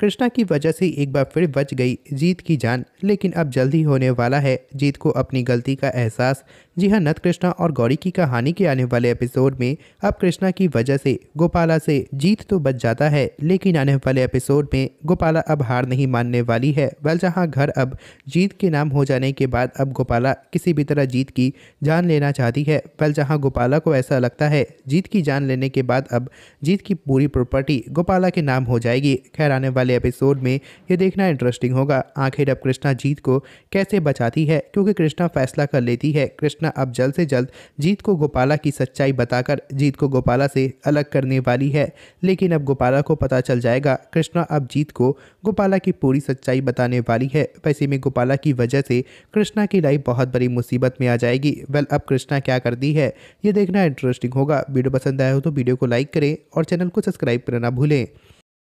कृष्णा की वजह से एक बार फिर बच गई जीत की जान लेकिन अब जल्दी होने वाला है जीत को अपनी गलती का एहसास जी हाँ नथ कृष्णा और गौरी की कहानी के आने वाले एपिसोड में अब कृष्णा की वजह से गोपाला से जीत तो बच जाता है लेकिन आने वाले एपिसोड में गोपाला अब हार नहीं मानने वाली है वह जहाँ घर अब जीत के नाम हो जाने के बाद अब गोपाला किसी भी तरह जीत की जान लेना चाहती है वह जहाँ गोपाला को ऐसा लगता है जीत की जान लेने के बाद अब जीत की पूरी प्रॉपर्टी गोपाला के नाम हो जाएगी खैर आने वाले वाले एपिसोड में ये देखना इंटरेस्टिंग होगा आखिर अब कृष्णा जीत को कैसे बचाती है क्योंकि कृष्णा फैसला कर लेती है कृष्णा अब जल्द से जल्द जीत को गोपाला की सच्चाई बताकर जीत को गोपाला से अलग करने वाली है लेकिन अब गोपाला को पता चल जाएगा कृष्णा अब जीत को गोपाला की पूरी सच्चाई बताने वाली है वैसे में गोपाला की वजह से कृष्णा की लाइफ बहुत बड़ी मुसीबत में आ जाएगी वेल अब कृष्णा क्या करती है ये देखना इंटरेस्टिंग होगा वीडियो पसंद आया हो तो वीडियो को लाइक करें और चैनल को सब्सक्राइब करना भूलें